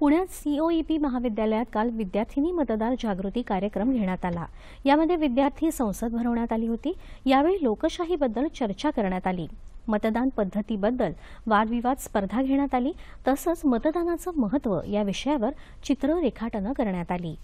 पुण्यात COEP e महाविद्यालयात काल विद्यार्थिनी मतदार जागृती कार्यक्रम घेण्यात आला यामध्ये विद्यार्थी संसद भरवण्यात आली होती यावेळी लोकशाहीबद्दल चर्चा करण्यात आली मतदान पद्धतीबद्दल वादविवाद स्पर्धा घेण्यात आली तसंच मतदानाचं महत्त्व या विषयावर चित्र रेखाटनं करण्यात आली